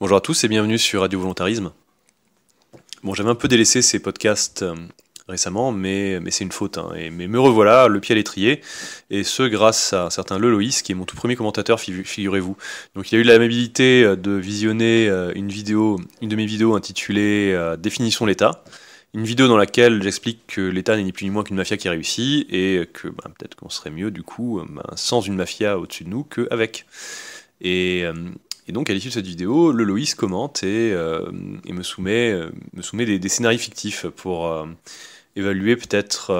Bonjour à tous et bienvenue sur Radio Volontarisme. Bon, j'avais un peu délaissé ces podcasts euh, récemment, mais, mais c'est une faute. Hein. et, mais me revoilà, le pied à l'étrier, et ce grâce à un certain Leloïs, qui est mon tout premier commentateur, figurez-vous. Donc il a eu l'amabilité euh, de visionner euh, une vidéo, une de mes vidéos intitulée Définissons l'État. Une vidéo dans laquelle j'explique que l'État n'est ni plus ni moins qu'une mafia qui réussit, et que ben, peut-être qu'on serait mieux, du coup, ben, sans une mafia au-dessus de nous qu'avec. Et, et donc, à l'issue de cette vidéo, le Loïs commente et, euh, me soumet, euh, me soumet des, scénarios fictifs pour euh, évaluer peut-être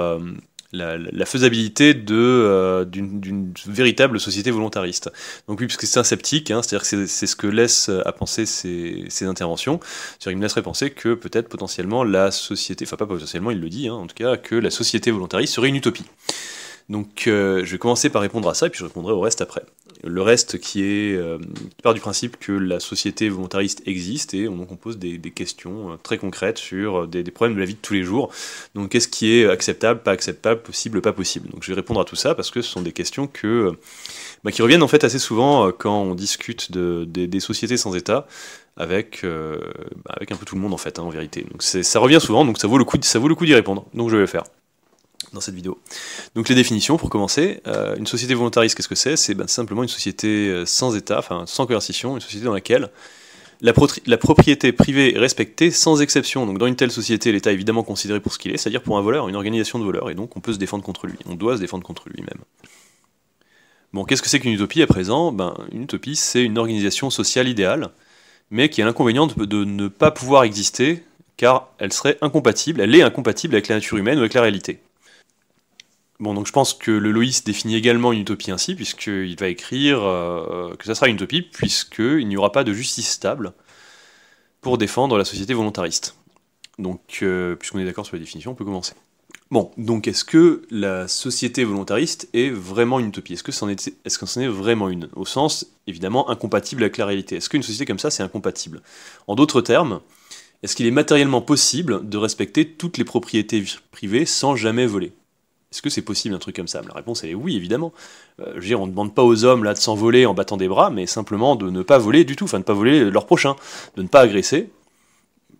la, faisabilité d'une véritable société volontariste. Donc oui, parce que c'est un sceptique, hein, c'est-à-dire que c'est ce que laisse à penser ces, interventions. C'est-à-dire qu'il me laisserait penser que peut-être potentiellement la société, enfin pas potentiellement, il le dit hein, en tout cas, que la société volontariste serait une utopie. Donc euh, je vais commencer par répondre à ça, et puis je répondrai au reste après. Le reste qui est euh, part du principe que la société volontariste existe et on pose des, questions euh, très concrètes sur des, problèmes de la vie de tous les jours. Donc qu'est-ce qui est acceptable, pas acceptable, possible, pas possible. Donc je vais répondre à tout ça parce que ce sont des questions bah, qui reviennent en fait assez souvent quand on discute des, sociétés sans État bah, avec, un peu tout le monde en fait, hein, en vérité. Donc ça revient souvent, donc ça vaut le coup, ça vaut le coup d'y répondre. Donc je vais le faire dans cette vidéo. Donc les définitions, pour commencer, euh, une société volontariste, qu'est-ce que c'est C'est ben, simplement une société euh, sans État, enfin sans coercition, une société dans laquelle la, propriété privée est respectée sans exception. Donc dans une telle société, l'État est évidemment considéré pour ce qu'il est, c'est-à-dire pour un voleur, une organisation de voleurs, et donc on peut se défendre contre lui, on doit se défendre contre lui-même. Bon, qu'est-ce que c'est qu'une utopie à présent ben, Une utopie, c'est une organisation sociale idéale, mais qui a l'inconvénient de ne pas pouvoir exister, car elle serait incompatible, elle est incompatible avec la nature humaine ou avec la réalité. Bon, donc je pense que le Loïs définit également une utopie ainsi, puisqu'il va écrire euh, euh, que ça sera une utopie, puisqu'il n'y aura pas de justice stable pour défendre la société volontariste. Donc, euh, puisqu'on est d'accord sur la définition, on peut commencer. Bon, donc est-ce que la société volontariste est vraiment une utopie Est-ce que c'en est, est, -ce est vraiment une Au sens, évidemment, incompatible avec la réalité. Est-ce qu'une société comme ça, c'est incompatible En d'autres termes, est-ce qu'il est matériellement possible de respecter toutes les propriétés privées sans jamais voler est-ce que c'est possible un truc comme ça La réponse est oui, évidemment. Euh, je veux dire, on ne demande pas aux hommes là de s'envoler en battant des bras, mais simplement de ne pas voler du tout, enfin de ne pas voler leur prochain, de ne pas agresser.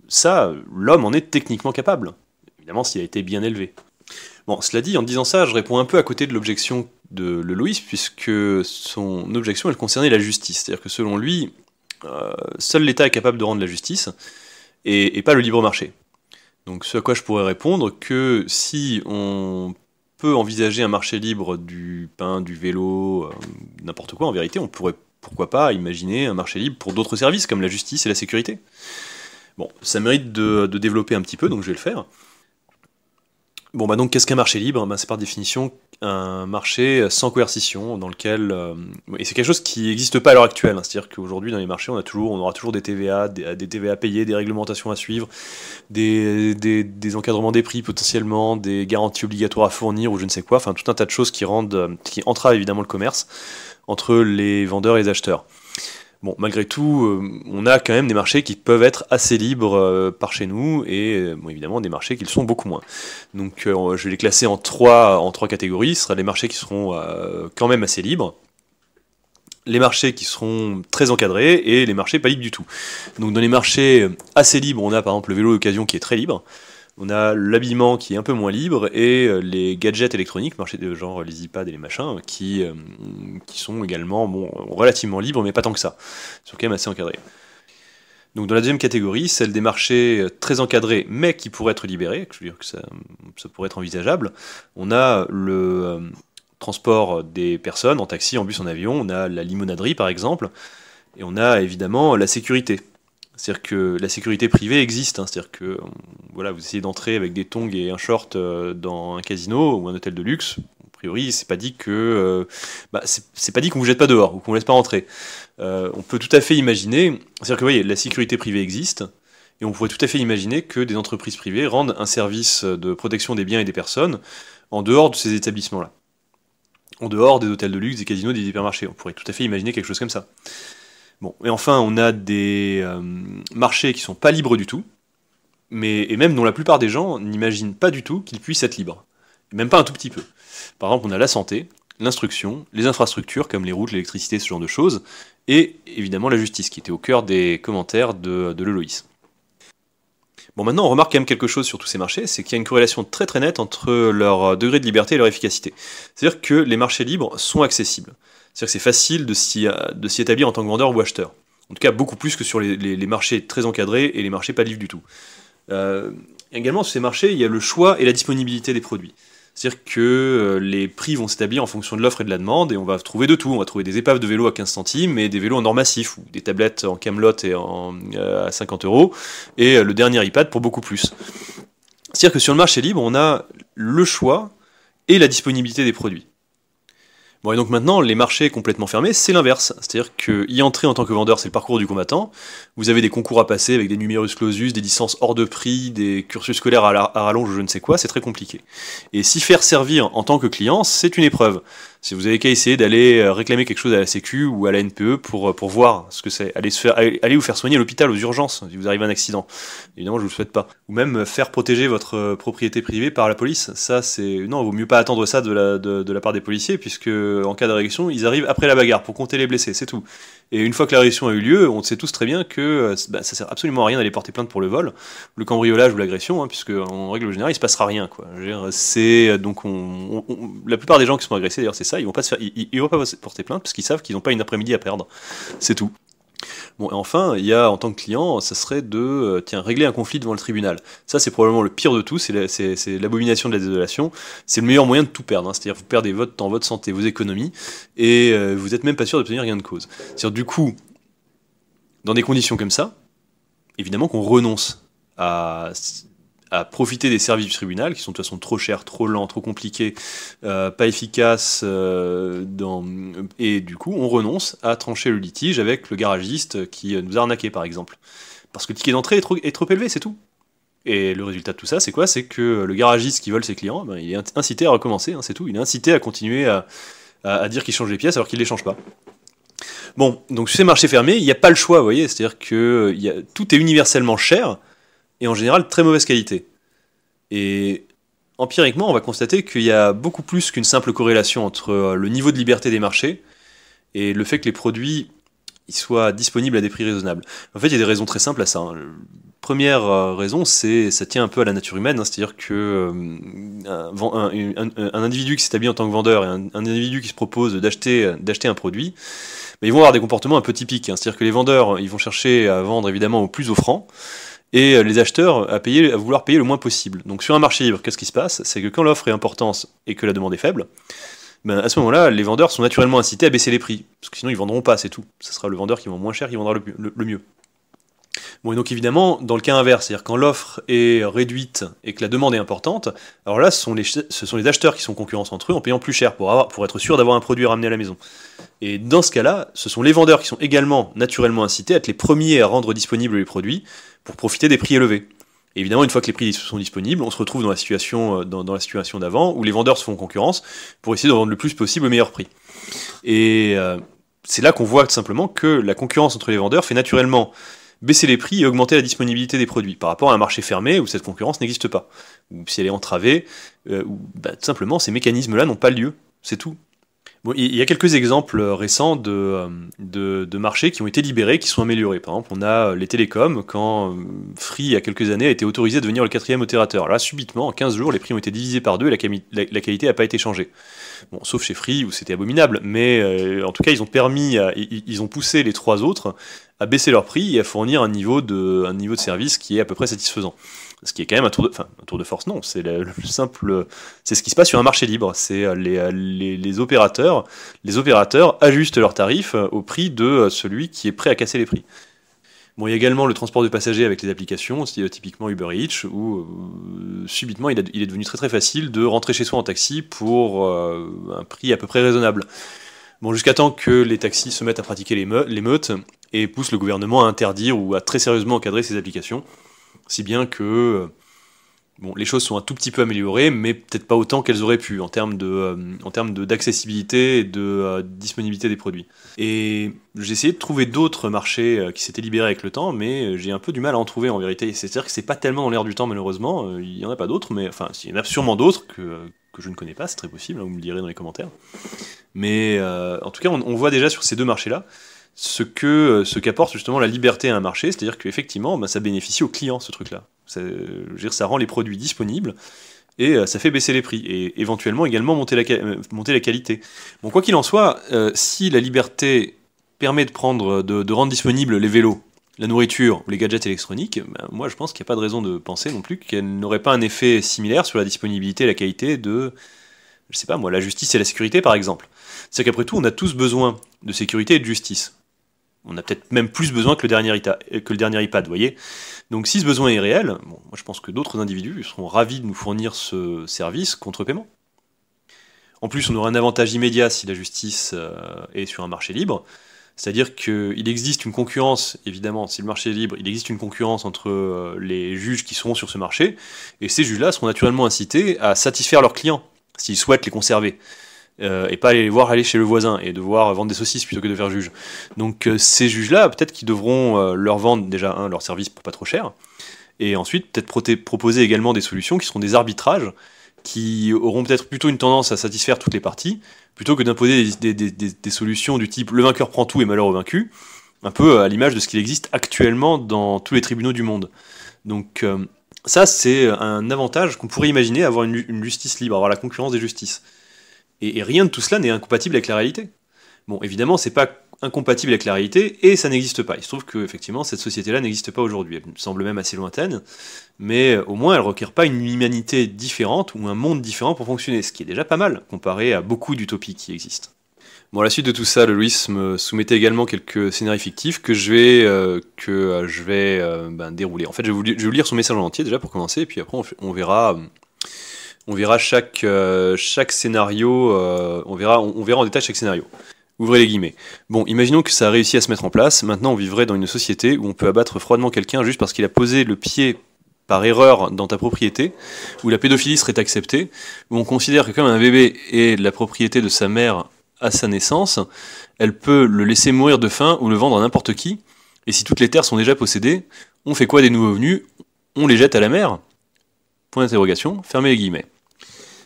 Ça, l'homme en est techniquement capable, évidemment s'il a été bien élevé. Bon, cela dit, en disant ça, je réponds un peu à côté de l'objection de Leloïs, puisque son objection, elle concernait la justice. C'est-à-dire que selon lui, euh, seul l'État est capable de rendre la justice, et, et pas le libre marché. Donc ce à quoi je pourrais répondre que si on envisager un marché libre du pain, du vélo, euh, n'importe quoi, en vérité, on pourrait pourquoi pas imaginer un marché libre pour d'autres services comme la justice et la sécurité. Bon, ça mérite de développer un petit peu, donc je vais le faire. Bon, bah donc, qu'est-ce qu'un marché libre bah, C'est par définition un marché sans coercition, dans lequel. Euh, et c'est quelque chose qui n'existe pas à l'heure actuelle. Hein. C'est-à-dire qu'aujourd'hui, dans les marchés, on, a toujours, on aura toujours des TVA, des, euh, des TVA payés, des réglementations à suivre, des, des, encadrements des prix potentiellement, des garanties obligatoires à fournir ou je ne sais quoi. Enfin, tout un tas de choses qui, rendent, euh, qui entravent évidemment le commerce entre les vendeurs et les acheteurs bon, malgré tout, euh, on a quand même des marchés qui peuvent être assez libres euh, par chez nous et euh, évidemment des marchés qui le sont beaucoup moins. Donc je vais les classer en trois, en trois catégories. Ce sera les marchés qui seront quand même assez libres, les marchés qui seront très encadrés et les marchés pas libres du tout. Donc dans les marchés assez libres, on a par exemple le vélo d'occasion qui est très libre. On a l'habillement qui est un peu moins libre et euh, les gadgets électroniques, marché de genre les iPads et les machins, qui, euh, qui sont également relativement libres, mais pas tant que ça. Ils sont quand même assez encadrés. Donc dans la deuxième catégorie, celle des marchés euh, très encadrés mais qui pourraient être libérés, je veux dire que ça, ça pourrait être envisageable, on a le transport des personnes en taxi, en bus, en avion, on a la limonaderie par exemple, et on a évidemment la sécurité. C'est-à-dire que la sécurité privée existe. Hein. C'est-à-dire que euh, voilà, vous essayez d'entrer avec des tongs et un short euh, dans un casino ou un hôtel de luxe. A priori, c'est pas dit que euh, bah, c'est pas dit qu'on vous jette pas dehors ou qu'on vous laisse pas rentrer. on peut tout à fait imaginer. C'est-à-dire que vous voyez, la sécurité privée existe. Et on pourrait tout à fait imaginer que des entreprises privées rendent un service de protection des biens et des personnes en dehors de ces établissements-là. En dehors des hôtels de luxe, des casinos, des hypermarchés. On pourrait tout à fait imaginer quelque chose comme ça. Bon, et enfin, on a des euh, marchés qui sont pas libres du tout, mais, et même dont la plupart des gens n'imaginent pas du tout qu'ils puissent être libres. Même pas un tout petit peu. Par exemple, on a la santé, l'instruction, les infrastructures comme les routes, l'électricité, ce genre de choses, et évidemment la justice, qui était au cœur des commentaires de, de Leloïs. Bon, maintenant, on remarque quand même quelque chose sur tous ces marchés, c'est qu'il y a une corrélation très très nette entre leur euh, degré de liberté et leur efficacité. C'est-à-dire que les marchés libres sont accessibles. C'est-à-dire que c'est facile euh, de s'y établir en tant que vendeur ou acheteur. En tout cas, beaucoup plus que sur les, marchés très encadrés et les marchés pas livres du tout. Euh, également, sur ces marchés, il y a le choix et la disponibilité des produits. C'est-à-dire que euh, les prix vont s'établir en fonction de l'offre et de la demande, et on va trouver de tout. On va trouver des épaves de vélos à 15 centimes, et des vélos en or massif, ou des tablettes en camelot et en, à 50 euros, et le dernier iPad pour beaucoup plus. C'est-à-dire que sur le marché libre, on a le choix et la disponibilité des produits. Bon, et donc maintenant, les marchés complètement fermés, c'est l'inverse. C'est-à-dire que y entrer en tant que vendeur, c'est le parcours du combattant. Vous avez des concours à passer avec des numerus clausus, des licences hors de prix, des cursus scolaires à, à rallonge, je ne sais quoi, c'est très compliqué. Et s'y faire servir en tant que client, c'est une épreuve. Si vous avez qu'à essayer d'aller euh, réclamer quelque chose à la Sécu ou à la NPE pour, euh, pour voir ce que c'est, allez, se faire, vous faire soigner à l'hôpital aux urgences si vous arrivez à un accident. Évidemment, je ne vous le souhaite pas. Ou même euh, faire protéger votre propriété privée par la police. Ça, c'est. Non, il vaut mieux pas attendre ça de la, de, de la part des policiers, puisque en cas de d'agression, ils arrivent après la bagarre pour compter les blessés, c'est tout. Et une fois que la l'agression a eu lieu, on sait tous très bien que euh, bah, ça sert absolument à rien d'aller porter plainte pour le vol, le cambriolage ou l'agression, hein, puisque en règle générale, il se passera rien. Quoi. C'est euh, donc la plupart des gens qui sont agressés, d'ailleurs, c'est ça, ils vont vont pas porter plainte parce qu'ils savent qu'ils n'ont pas une après-midi à perdre. C'est tout. Bon, et enfin, il y a en tant que client, ça serait de euh, tiens, régler un conflit devant le tribunal. Ça, c'est probablement le pire de tout, c'est l'abomination de la désolation. C'est le meilleur moyen de tout perdre, hein. c'est-à-dire vous perdez votre temps, votre santé, vos économies, et euh, vous n'êtes même pas sûr d'obtenir rien de cause. cest du coup, dans des conditions comme ça, évidemment qu'on renonce à à profiter des services du tribunal, qui sont de toute façon trop chers, trop lents, trop compliqués, euh, pas efficaces, euh, et du coup, on renonce à trancher le litige avec le garagiste qui euh, nous a arnaqué, par exemple. Parce que le ticket d'entrée est trop, élevé, c'est tout. Et le résultat de tout ça, c'est quoi C'est que le garagiste qui vole ses clients, ben, il est incité à recommencer, hein, c'est tout. Il est incité à continuer à, dire qu'il change les pièces alors qu'il ne les change pas. Bon, donc sur ces marchés fermés, il n'y a pas le choix, vous voyez, c'est-à-dire que tout est universellement cher, en général très mauvaise qualité. Et empiriquement, on va constater qu'il y a beaucoup plus qu'une simple corrélation entre euh, le niveau de liberté des marchés et le fait que les produits soient disponibles à des prix raisonnables. En fait, il y a des raisons très simples à ça. Hein. Première euh, raison, c'est ça tient un peu à la nature humaine, hein. c'est-à-dire que euh, un, individu qui s'établit en tant que vendeur et un, individu qui se propose d'acheter un produit, ils vont avoir des comportements un peu typiques. Hein. c'est-à-dire que les vendeurs, ils vont chercher à vendre évidemment au plus offrant et euh, les acheteurs euh, à, payer, à vouloir payer le moins possible. Donc sur un marché libre, qu'est-ce qui se passe C'est que quand l'offre est importante et que la demande est faible, ben, à ce moment-là, les vendeurs sont naturellement incités à baisser les prix, parce que sinon ils ne vendront pas, c'est tout. Ce sera le vendeur qui vend moins cher qui vendra le mieux. Bon, donc évidemment, dans le cas inverse, c'est-à-dire quand l'offre est réduite et que la demande est importante, alors là, ce sont les, ce sont les acheteurs qui sont concurrence entre eux en payant plus cher pour, avoir, pour être sûr d'avoir un produit ramené à la maison. Et dans ce cas-là, ce sont les vendeurs qui sont également naturellement incités à être les premiers à rendre disponibles les produits pour profiter des prix élevés. évidemment, une fois que les prix sont disponibles, on se retrouve dans la situation, euh, dans, la situation d'avant où les vendeurs se font concurrence pour essayer de vendre le plus possible au meilleur prix. Et euh, c'est là qu'on voit tout simplement que la concurrence entre les vendeurs fait naturellement baisser les prix et augmenter la disponibilité des produits par rapport à un marché fermé où cette concurrence n'existe pas, ou si elle est entravée, euh, ou bah, tout simplement ces mécanismes-là n'ont pas lieu, c'est tout. il y a quelques exemples euh, récents euh, de, marchés qui ont été libérés, qui sont améliorés. Par exemple, on a les télécoms, quand Free, il y a quelques années, a été autorisé à devenir le quatrième opérateur. Là, subitement, en 15 jours, les prix ont été divisés par deux et la, qualité n'a pas été changée. Bon, sauf chez Free, où c'était abominable, mais en tout cas, ils ont permis, ils, ont poussé les trois autres à baisser leur prix et à fournir un niveau de, un niveau de service qui est à peu près satisfaisant. Ce qui est quand même un tour de, enfin, un tour de force, non, c'est le, simple, c'est ce qui se passe sur un marché libre. C'est euh, euh, les, les, opérateurs, les opérateurs ajustent leurs tarifs euh, au prix de celui qui est prêt à casser les prix. Bon, il y a également le transport de passagers avec les applications, c'est typiquement Uber Eats, où subitement il, est devenu très très facile de rentrer chez soi en taxi pour un prix à peu près raisonnable. Bon, jusqu'à temps que les taxis se mettent à pratiquer les, meutes, et pousse le gouvernement à interdire ou à très sérieusement encadrer ces applications, si bien que euh, bon, les choses sont un tout petit peu améliorées, mais peut-être pas autant qu'elles auraient pu en termes de, euh, en termes d'accessibilité et de euh, disponibilité des produits. Et j'ai essayé de trouver d'autres marchés qui s'étaient libérés avec le temps, mais j'ai un peu du mal à en trouver en vérité. C'est-à-dire que c'est pas tellement dans l'air du temps malheureusement. Il n'y en a pas d'autres, mais enfin, il y en a sûrement d'autres que, que je ne connais pas, c'est très possible. Hein, vous me le direz dans les commentaires. Mais en tout cas, on, on voit déjà sur ces deux marchés-là ce que euh, ce qu'apporte justement la liberté à un marché, c'est-à-dire qu'effectivement, ben, bah, ça bénéficie aux clients ce truc-là. Ça, euh, rend les produits disponibles et euh, ça fait baisser les prix et éventuellement également monter la, qualité. Bon, quoi qu'il en soit, si la liberté permet de, prendre, de, rendre disponibles les vélos, la nourriture ou les gadgets électroniques, bah, moi je pense qu'il n'y a pas de raison de penser non plus qu'elle n'aurait pas un effet similaire sur la disponibilité et la qualité de, je sais pas moi, la justice et la sécurité par exemple. C'est qu'après tout, on a tous besoin de sécurité et de justice. On a peut-être même plus besoin que le dernier, euh, iPad, vous voyez. Donc si ce besoin est réel, je pense que d'autres individus seront ravis de nous fournir ce service contre paiement. En plus, on aura un avantage immédiat si la justice euh, est sur un marché libre. C'est-à-dire qu'il existe une concurrence, évidemment, si le marché est libre, il existe une concurrence entre euh, les juges qui seront sur ce marché, et ces juges-là seront naturellement incités à satisfaire leurs clients, s'ils souhaitent les conserver. Euh, et pas aller voir aller chez le voisin et devoir vendre des saucisses plutôt que de faire juge. Donc euh, ces juges-là, peut-être qu'ils devront euh, leur vendre déjà leur service pour pas trop cher, et ensuite peut-être proposer également des solutions qui seront des arbitrages qui auront peut-être plutôt une tendance à satisfaire toutes les parties, plutôt que d'imposer des, solutions du type le vainqueur prend tout et malheur au vaincu, un peu à l'image de ce qu'il existe actuellement dans tous les tribunaux du monde. Donc ça, c'est un avantage qu'on pourrait imaginer avoir une justice libre, avoir la concurrence des justices. Et, rien de tout cela n'est incompatible avec la réalité. Bon, évidemment, c'est pas incompatible avec la réalité et ça n'existe pas. Il se trouve que effectivement cette société-là n'existe pas aujourd'hui. Elle me semble même assez lointaine, mais euh, au moins elle requiert pas une humanité différente ou un monde différent pour fonctionner, ce qui est déjà pas mal comparé à beaucoup d'utopies qui existent. Bon, à la suite de tout ça, le Louis me soumettait également quelques scénarios fictifs que je vais, euh, que, euh, je vais ben, dérouler. En fait, je vais, vous, lire son message en entier déjà pour commencer, et puis après on verra on verra chaque, euh, chaque scénario, euh, on, verra, on, verra en détail chaque scénario. Ouvrez les guillemets. Bon, imaginons que ça a réussi à se mettre en place. Maintenant, on vivrait dans une société où on peut abattre froidement quelqu'un juste parce qu'il a posé le pied par erreur dans ta propriété, où la pédophilie serait acceptée, où on considère que comme un bébé est la propriété de sa mère à sa naissance, elle peut le laisser mourir de faim ou le vendre à n'importe qui. Et si toutes les terres sont déjà possédées, on fait quoi des nouveaux venus On les jette à la mer Point d'interrogation, fermez les guillemets.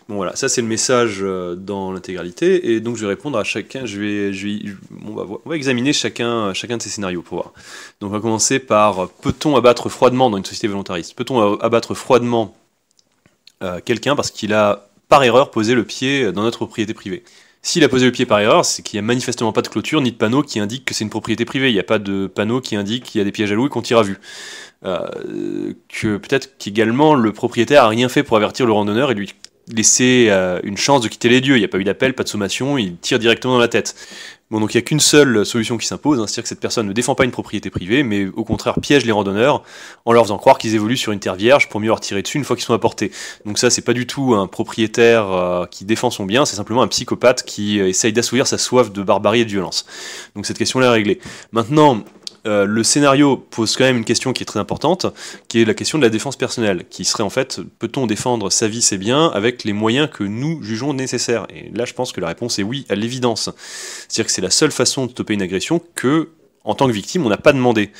Bon voilà, ça c'est le message euh, dans l'intégralité, et donc je vais répondre à chacun, je vais, je vais bah, on, va, examiner chacun, chacun de ces scénarios pour voir. Donc on va commencer par, euh, peut-on abattre froidement dans une société volontariste Peut-on euh, abattre froidement quelqu'un parce qu'il a, par erreur, posé le pied dans notre propriété privée s'il a posé le pied par erreur, c'est qu'il n'y a manifestement pas de clôture ni de panneau qui indique que c'est une propriété privée. Il n'y a pas de panneau qui indique qu'il y a des pièges à loups et qu'on tire à vue. que peut-être qu'également le propriétaire a rien fait pour avertir le randonneur et lui laisser euh, une chance de quitter les dieux Il n'y a pas eu d'appel, pas de sommation, il tire directement dans la tête. Bon, donc il n'y a qu'une seule solution qui s'impose, hein, c'est-à-dire que cette personne ne défend pas une propriété privée, mais au contraire piège les randonneurs en leur faisant croire qu'ils évoluent sur une terre vierge pour mieux leur tirer dessus une fois qu'ils sont apportés. Donc ça, c'est pas du tout un propriétaire euh, qui défend son bien, c'est simplement un psychopathe qui euh, essaye d'assouvir sa soif de barbarie et de violence. Donc cette question-là est réglée. Maintenant, euh, le scénario pose quand même une question qui est très importante, qui est la question de la défense personnelle, qui serait en fait, peut-on défendre sa vie, ses biens, avec les moyens que nous jugeons nécessaires Et là, je pense que la réponse est oui, à l'évidence. C'est-à-dire c'est la seule façon de stopper une agression que, en tant que victime, on n'a pas demandé.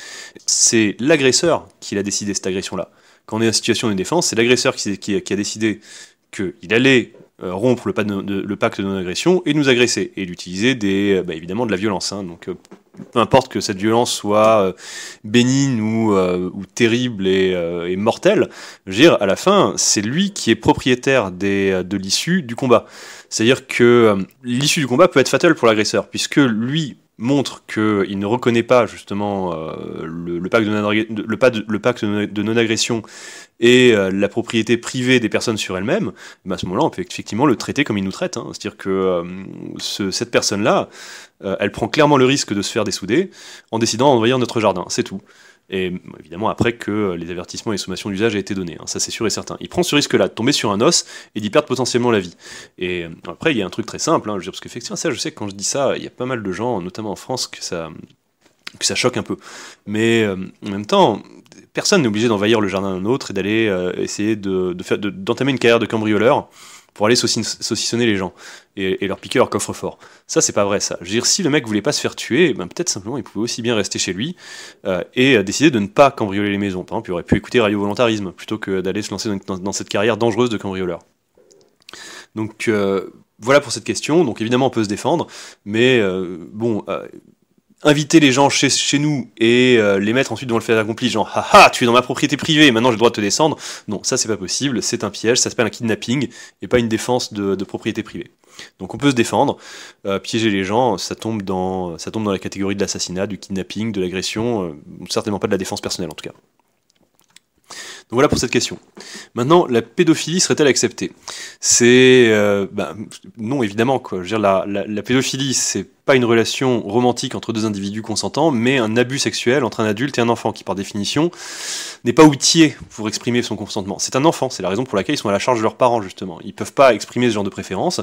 C'est l'agresseur qui a décidé cette agression-là. Quand on est en situation de défense, c'est l'agresseur qui, qui a décidé qu'il allait euh, rompre le, le pacte de non-agression et nous agresser et d'utiliser des, euh, bah, évidemment de la violence. Hein, donc euh, peu importe que cette violence soit bénigne ou, terrible et, mortelle, je veux dire, à la fin, c'est lui qui est propriétaire des, de l'issue du combat. C'est-à-dire que l'issue du combat peut être fatale pour l'agresseur, puisque lui montre qu'il ne reconnaît pas justement euh, le, pacte de non-agression et euh, la propriété privée des personnes sur elles-mêmes, bah, à ce moment-là, on peut effectivement le traiter comme il nous traite. Hein. C'est-à-dire que euh, cette personne-là, elle prend clairement le risque de se faire dessouder en décidant d'envoyer notre jardin, c'est tout. Et évidemment, après que les avertissements et les sommations d'usage aient été donnés, hein. ça c'est sûr et certain. Il prend ce risque-là de tomber sur un os et d'y perdre potentiellement la vie. Et euh, après, il y a un truc très simple, hein, je veux parce qu'effectivement, ça, je sais que quand je dis ça, il y a pas mal de gens, notamment en France, que ça, que ça choque un peu. Mais euh, en même temps, personne n'est obligé d'envahir le jardin d'un autre et d'aller euh, essayer d'entamer de, de, une carrière de cambrioleur pour aller saucissonner les gens et, leur piquer leur coffre-fort. Ça, c'est pas vrai, ça. Je veux dire, si le mec voulait pas se faire tuer, ben, peut-être simplement il pouvait aussi bien rester chez lui euh, et euh, décider de ne pas cambrioler les maisons. Par exemple, il aurait pu écouter Radio Volontarisme plutôt que d'aller se lancer dans, cette carrière dangereuse de cambrioleur. Donc, euh, voilà pour cette question. Donc, évidemment, on peut se défendre, mais bon inviter les gens chez, chez nous et euh, les mettre ensuite dans le fait accompli, genre haha, tu es dans ma propriété privée, maintenant j'ai le droit de te descendre. Non, ça c'est pas possible, c'est un piège, ça s'appelle un kidnapping et pas une défense de, propriété privée. Donc on peut se défendre, euh, piéger les gens, ça tombe dans, ça tombe dans la catégorie de l'assassinat, du kidnapping, de l'agression, euh, certainement pas de la défense personnelle en tout cas voilà pour cette question. Maintenant, la pédophilie serait-elle acceptée C'est euh, ben, non évidemment quoi. la, pédophilie c'est pas une relation romantique entre deux individus consentants, mais un abus sexuel entre un adulte et un enfant qui par définition n'est pas outillé pour exprimer son consentement. C'est un enfant, c'est la raison pour laquelle ils sont à la charge de leurs parents justement. Ils peuvent pas exprimer ce genre de préférence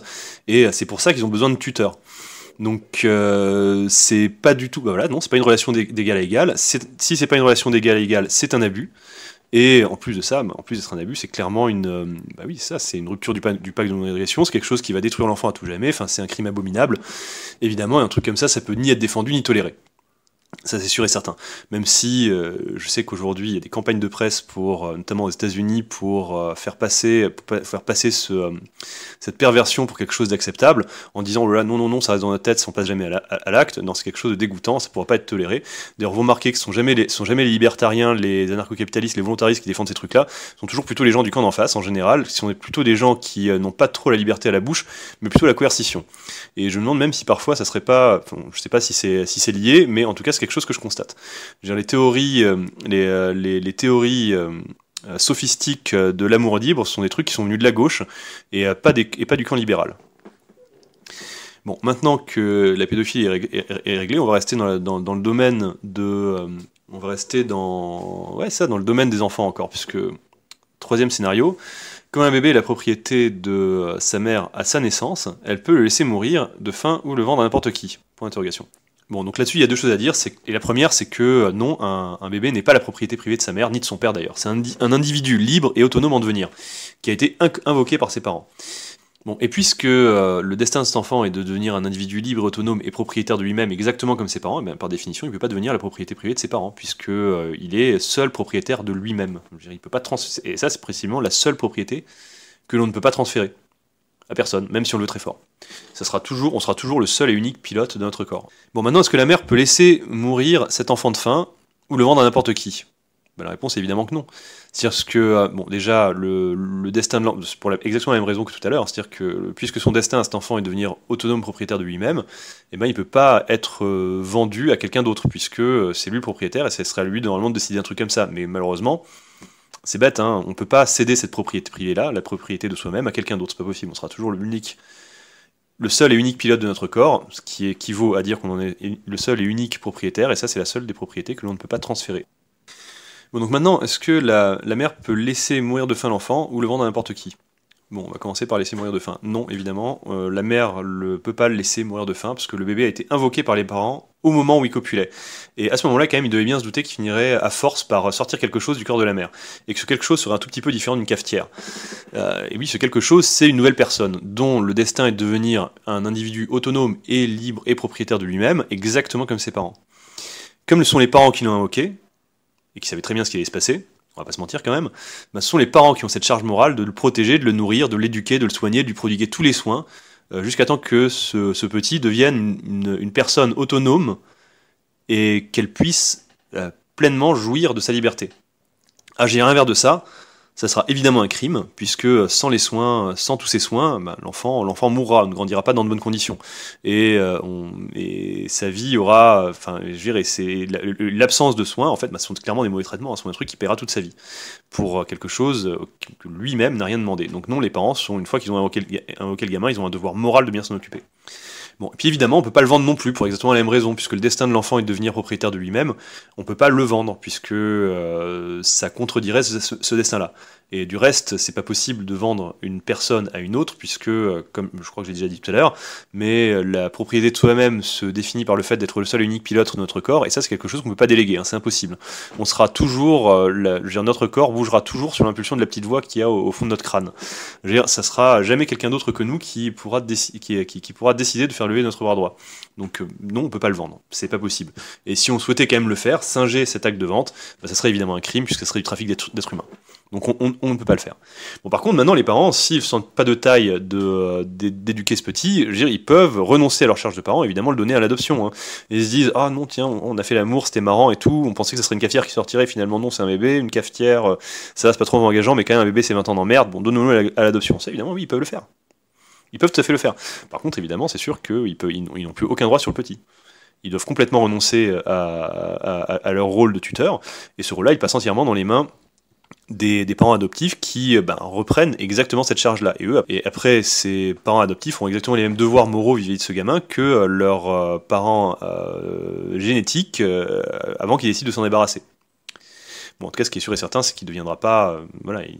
et c'est pour ça qu'ils ont besoin de tuteurs. Donc euh, c'est pas du tout, ben voilà, non, c'est pas une relation d'égal à égal. Si c'est pas une relation d'égal à égal, c'est un abus. Et en plus de ça, en plus d'être un abus, c'est clairement une, euh, bah oui, ça, c'est une rupture du, pacte de non-agression, c'est quelque chose qui va détruire l'enfant à tout jamais. Enfin, c'est un crime abominable. Évidemment, et un truc comme ça, ça peut ni être défendu ni toléré. Ça c'est sûr et certain. Même si euh, je sais qu'aujourd'hui il y a des campagnes de presse pour, euh, notamment aux États-Unis, pour euh, faire passer, pour faire passer ce, cette perversion pour quelque chose d'acceptable, en disant oh non non non ça reste dans notre tête, ça ne passe jamais à l'acte. non c'est quelque chose de dégoûtant, ça ne pourra pas être toléré. D'ailleurs vous remarquez que ce sont jamais sont jamais les libertariens, les anarcho-capitalistes, les volontaristes qui défendent ces trucs-là, sont toujours plutôt les gens du camp d'en face en général. Ce sont plutôt des gens qui n'ont pas trop la liberté à la bouche, mais plutôt la coercition. Et je me demande même si parfois ça serait pas, je je sais pas si c'est si c'est lié, mais en tout cas c'est quelque chose que je constate. les théories, euh, euh, les, théories euh, sophistiques de l'amour libre ce sont des trucs qui sont venus de la gauche et pas, pas du camp libéral. Bon, maintenant que la pédophilie est réglée, on va rester dans, dans, le domaine de, on va rester dans, ouais, ça, dans le domaine des enfants encore, puisque troisième scénario, quand un bébé est la propriété de sa mère à sa naissance, elle peut le laisser mourir de faim ou le vendre à n'importe qui. Point d'interrogation. Bon, donc là-dessus, il y a deux choses à dire. Et la première, c'est que euh, non, un, bébé n'est pas la propriété privée de sa mère, ni de son père d'ailleurs. C'est un, individu libre et autonome en devenir, qui a été invoqué par ses parents. Bon, et puisque euh, le destin de cet enfant est de devenir un individu libre, autonome et propriétaire de lui-même exactement comme ses parents, eh ben, par définition, il ne peut pas devenir la propriété privée de ses parents, puisqu'il euh, il est seul propriétaire de lui-même. Il peut pas Et ça, c'est précisément la seule propriété que l'on ne peut pas transférer à personne, même si on le veut très fort. Ça sera toujours, on sera toujours le seul et unique pilote de notre corps. Bon, maintenant, est-ce que la mère peut laisser mourir cet enfant de faim ou le vendre à n'importe qui ben, La réponse est évidemment que non. C'est-à-dire que, euh, bon, déjà, le, destin de l'enfant, pour exactement la même raison que tout à l'heure, c'est-à-dire que puisque son destin à cet enfant est de devenir autonome propriétaire de lui-même, eh ben, il ne peut pas être euh, vendu à quelqu'un d'autre, puisque euh, c'est lui le propriétaire et ce sera lui normalement de décider un truc comme ça. Mais malheureusement, c'est bête, hein, on ne peut pas céder cette propriété privée-là, la propriété de soi-même, à quelqu'un d'autre, c'est pas possible, on sera toujours le le seul et unique pilote de notre corps, ce qui équivaut à dire qu'on en est le seul et unique propriétaire, et ça c'est la seule des propriétés que l'on ne peut pas transférer. Bon donc maintenant, est-ce que la mère peut laisser mourir de faim l'enfant ou le vendre à n'importe qui Bon, on va commencer par laisser mourir de faim. Non, évidemment, euh, la mère ne peut pas le laisser mourir de faim parce que le bébé a été invoqué par les parents au moment où il copulait. Et à ce moment-là, quand même, il devait bien se douter qu'il finirait à force par sortir quelque chose du corps de la mère. Et que ce quelque chose serait un tout petit peu différent d'une cafetière. Euh, et oui, ce quelque chose, c'est une nouvelle personne, dont le destin est de devenir un individu autonome et libre et propriétaire de lui-même, exactement comme ses parents. Comme le sont les parents qui l'ont invoqué, et qui savaient très bien ce qui allait se passer, on va pas se mentir quand même, bah, ce sont les parents qui ont cette charge morale de le protéger, de le nourrir, de l'éduquer, de le soigner, de lui prodiguer tous les soins, euh, jusqu'à temps que ce, petit devienne une, personne autonome et qu'elle puisse euh, pleinement jouir de sa liberté. Ah, j'ai un verre de ça, ça sera évidemment un crime, puisque sans les soins, sans tous ces soins, bah, l'enfant, l'enfant mourra, ne grandira pas dans de bonnes conditions, et, euh, on, et sa vie aura, enfin, je dirais, c'est l'absence de soins, en fait, bah, ce sont clairement des mauvais traitements, hein, ce sont un truc qui paiera toute sa vie pour euh, quelque chose euh, que lui-même n'a rien demandé. Donc non, les parents sont une fois qu'ils ont invoqué le gamin, ils ont un devoir moral de bien s'en occuper. Bon, et puis évidemment, on peut pas le vendre non plus pour exactement la même raison, puisque le destin de l'enfant est de devenir propriétaire de lui-même. On peut pas le vendre puisque euh, ça contredirait ce, destin-là. Et du reste, c'est pas possible de vendre une personne à une autre, puisque, euh, comme je crois que j'ai déjà dit tout à l'heure, mais euh, la propriété de soi-même se définit par le fait d'être le seul et unique pilote de notre corps, et ça c'est quelque chose qu'on peut pas déléguer, hein, c'est impossible. On sera toujours, notre corps bougera toujours sur l'impulsion de la petite voix qu'il y a au, fond de notre crâne. Je veux ça sera jamais quelqu'un d'autre que nous qui pourra, qui pourra décider de faire lever notre bras droit. Donc euh, non, on peut pas le vendre, c'est pas possible. Et si on souhaitait quand même le faire, singer cet acte de vente, bah, ça serait évidemment un crime puisque ça serait du trafic d'êtres humains. Donc on, ne peut pas le faire. Bon, par contre, maintenant, les parents, s'ils ne sentent pas de taille euh, d'éduquer de, ce petit, je veux dire, ils peuvent renoncer à leur charge de parents, évidemment, le donner à l'adoption. Hein. Ils se disent, ah non, tiens, on a fait l'amour, c'était marrant et tout, on pensait que ce serait une cafetière qui sortirait, finalement, non, c'est un bébé, une cafetière, euh, ça va, c'est pas trop engageant, mais quand même, un bébé, c'est 20 ans d'emmerde, bon, donnons-le à l'adoption. Ça, évidemment, oui, ils peuvent le faire. Ils peuvent tout à fait le faire. Par contre, évidemment, c'est sûr qu'ils n'ont plus aucun droit sur le petit. Ils doivent complètement renoncer à, leur rôle de tuteur, et ce rôle-là, il passe entièrement dans les mains des, parents adoptifs qui euh, ben, reprennent exactement cette charge-là. Et eux, et après, ces parents adoptifs ont exactement les mêmes devoirs moraux vis-à-vis de ce gamin que euh, leurs euh, parents génétiques avant qu'ils décident de s'en débarrasser. Bon, en tout cas, ce qui est sûr et certain, c'est qu'il ne deviendra pas. voilà, il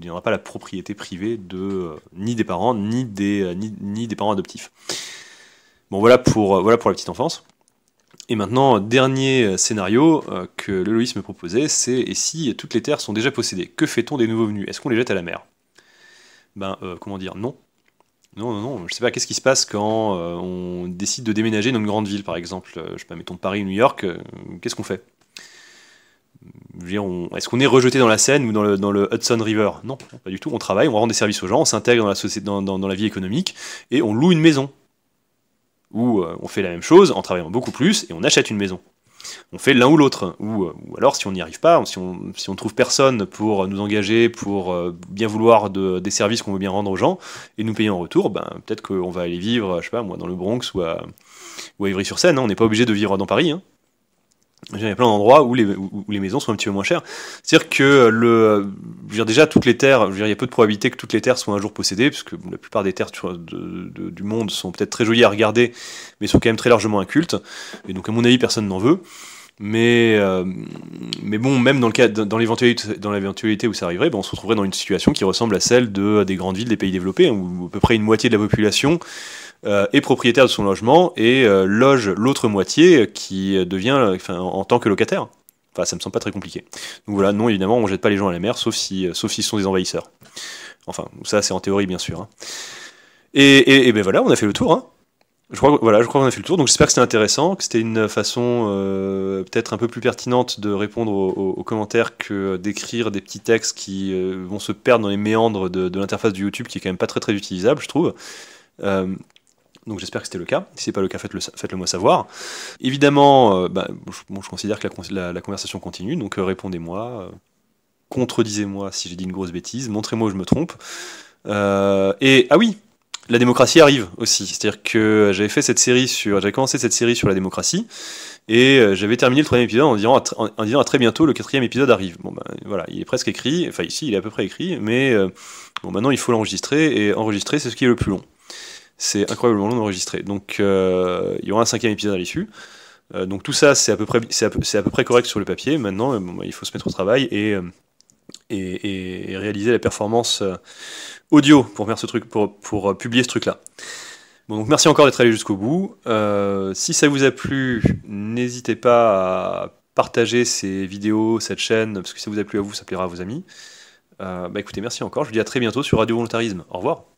il n'y aura pas la propriété privée de, euh, ni des parents, ni des, euh, ni, des parents adoptifs. Bon, voilà pour, euh, voilà pour la petite enfance. Et maintenant, dernier scénario que le Loïs me proposait, c'est et si toutes les terres sont déjà possédées, que fait-on des nouveaux venus Est-ce qu'on les jette à la mer Ben, comment dire Non. Non, non, non. Je sais pas, qu'est-ce qui se passe quand on décide de déménager dans une grande ville, par exemple Je sais pas, mettons Paris, ou New York, qu'est-ce qu'on fait est-ce qu'on est rejeté dans la Seine ou dans le, Hudson River Non, pas du tout. On travaille, on rend des services aux gens, on s'intègre dans la, vie économique et on loue une maison. Ou euh, on fait la même chose en travaillant beaucoup plus et on achète une maison. On fait l'un ou l'autre. Ou, euh, alors, si on n'y arrive pas, si on ne trouve personne pour euh, nous engager, pour bien vouloir des services qu'on veut bien rendre aux gens et nous payer en retour, ben, peut-être qu'on va aller vivre, je sais pas moi, dans le Bronx ou à, Ivry-sur-Seine. Hein. On n'est pas obligé de vivre dans Paris. Hein a plein d'endroits où les, où les maisons sont un petit peu moins chères. C'est-à-dire que le, déjà toutes les terres, je veux dire, il y a peu de probabilité que toutes les terres soient un jour possédées, puisque la plupart des terres du monde sont peut-être très jolies à regarder, mais sont quand même très largement incultes. Et donc à mon avis, personne n'en veut. Mais, euh, mais bon, même dans, le cas, dans, l'éventualité, dans l'éventualité où ça arriverait, ben, on se retrouverait dans une situation qui ressemble à celle de, euh, des grandes villes des pays développés, où à peu près une moitié de la population euh, est propriétaire de son logement et loge l'autre moitié qui devient en, tant que locataire. Enfin, ça me semble pas très compliqué. Donc voilà, non, évidemment, on jette pas les gens à la mer, sauf si, sauf s'ils sont des envahisseurs. Enfin, ça, c'est en théorie, bien sûr. Hein. Et, ben voilà, on a fait le tour. Hein. Je crois, voilà, je crois qu'on a fait le tour. Donc j'espère que c'était intéressant, que c'était une façon euh, peut-être un peu plus pertinente de répondre aux, commentaires que d'écrire des petits textes qui euh, vont se perdre dans les méandres de, l'interface du YouTube, qui est quand même pas très très utilisable, je trouve. Euh, donc j'espère que c'était le cas. Si c'est pas le cas, faites-le moi savoir. Évidemment, bah, je, considère que la, la conversation continue, donc répondez-moi, contredisez-moi si j'ai dit une grosse bêtise, montrez-moi où je me trompe. et ah oui, la démocratie arrive aussi. C'est-à-dire que euh, j'avais fait cette série sur, j'avais commencé cette série sur la démocratie et euh, j'avais terminé le troisième épisode en disant, à, très bientôt le quatrième épisode arrive. Bon ben voilà, il est presque écrit. Enfin ici, il est à peu près écrit, mais euh, bon maintenant il faut l'enregistrer et enregistrer c'est ce qui est le plus long. C'est incroyablement long d'enregistrer. Donc il y aura un cinquième épisode à l'issue. donc tout ça c'est à peu près c'est à, peu près correct sur le papier. Maintenant ben, il faut se mettre au travail et et réaliser la performance audio pour faire ce truc, pour, pour euh, publier ce truc-là. Bon, donc merci encore d'être allé jusqu'au bout. Euh, si ça vous a plu, n'hésitez pas à partager ces vidéos, cette chaîne, parce que si ça vous a plu à vous, ça plaira à vos amis. Euh, bah écoutez, merci encore. Je vous dis à très bientôt sur Radio Volontarisme. Au revoir.